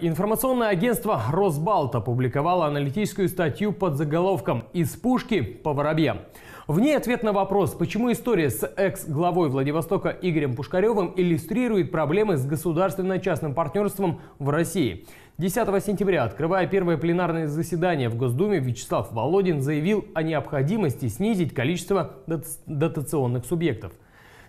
Информационное агентство «Росбалт» опубликовало аналитическую статью под заголовком «Из пушки по воробьям». В ней ответ на вопрос, почему история с экс-главой Владивостока Игорем Пушкаревым иллюстрирует проблемы с государственно-частным партнерством в России. 10 сентября, открывая первое пленарное заседание в Госдуме, Вячеслав Володин заявил о необходимости снизить количество дотационных субъектов –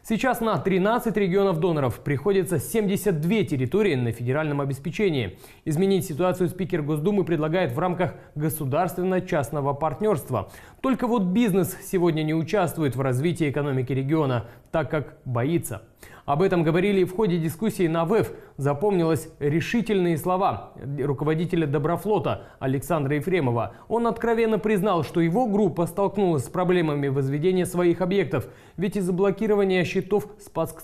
Сейчас на 13 регионов доноров приходится 72 территории на федеральном обеспечении. Изменить ситуацию спикер Госдумы предлагает в рамках государственно-частного партнерства. Только вот бизнес сегодня не участвует в развитии экономики региона, так как боится. Об этом говорили и в ходе дискуссии на ВЭФ. Запомнилось решительные слова руководителя Доброфлота Александра Ефремова. Он откровенно признал, что его группа столкнулась с проблемами возведения своих объектов, ведь из-за блокирования счетов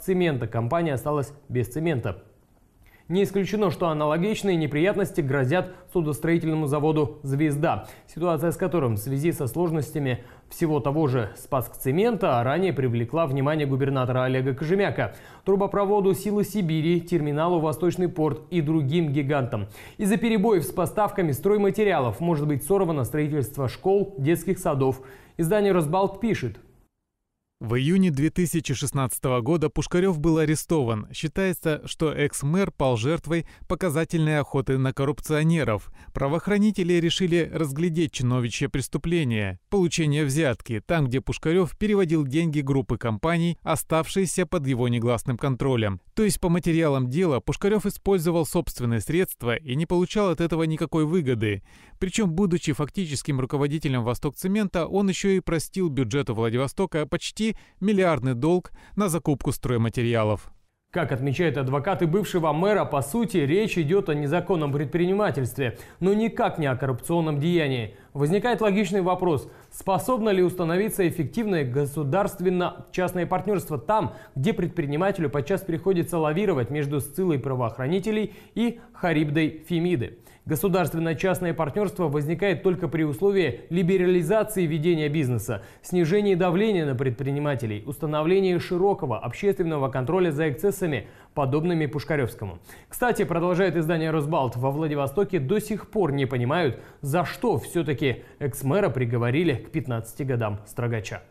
цемента компания осталась без цемента. Не исключено, что аналогичные неприятности грозят судостроительному заводу «Звезда», ситуация с которым в связи со сложностями всего того же «Спаскцемента» ранее привлекла внимание губернатора Олега Кожемяка. Трубопроводу «Силы Сибири», терминалу «Восточный порт» и другим гигантам. Из-за перебоев с поставками стройматериалов может быть сорвано строительство школ, детских садов. Издание «Росбалт» пишет, в июне 2016 года Пушкарев был арестован. Считается, что экс-мэр пал жертвой показательной охоты на коррупционеров. Правоохранители решили разглядеть чиновичье преступление – получение взятки, там, где Пушкарев переводил деньги группы компаний, оставшиеся под его негласным контролем. То есть по материалам дела Пушкарев использовал собственные средства и не получал от этого никакой выгоды. Причем, будучи фактическим руководителем «Восток Цемента», он еще и простил бюджету Владивостока почти почти миллиардный долг на закупку стройматериалов. Как отмечают адвокаты бывшего мэра, по сути, речь идет о незаконном предпринимательстве, но никак не о коррупционном деянии. Возникает логичный вопрос, способно ли установиться эффективное государственно-частное партнерство там, где предпринимателю подчас приходится лавировать между сцилой правоохранителей и харибдой Фемиды. Государственно-частное партнерство возникает только при условии либерализации ведения бизнеса, снижении давления на предпринимателей, установлении широкого общественного контроля за эксцессами, подобными Пушкаревскому. Кстати, продолжает издание «Росбалт», во Владивостоке до сих пор не понимают, за что все-таки опять экс-мэра приговорили к 15 годам строгача.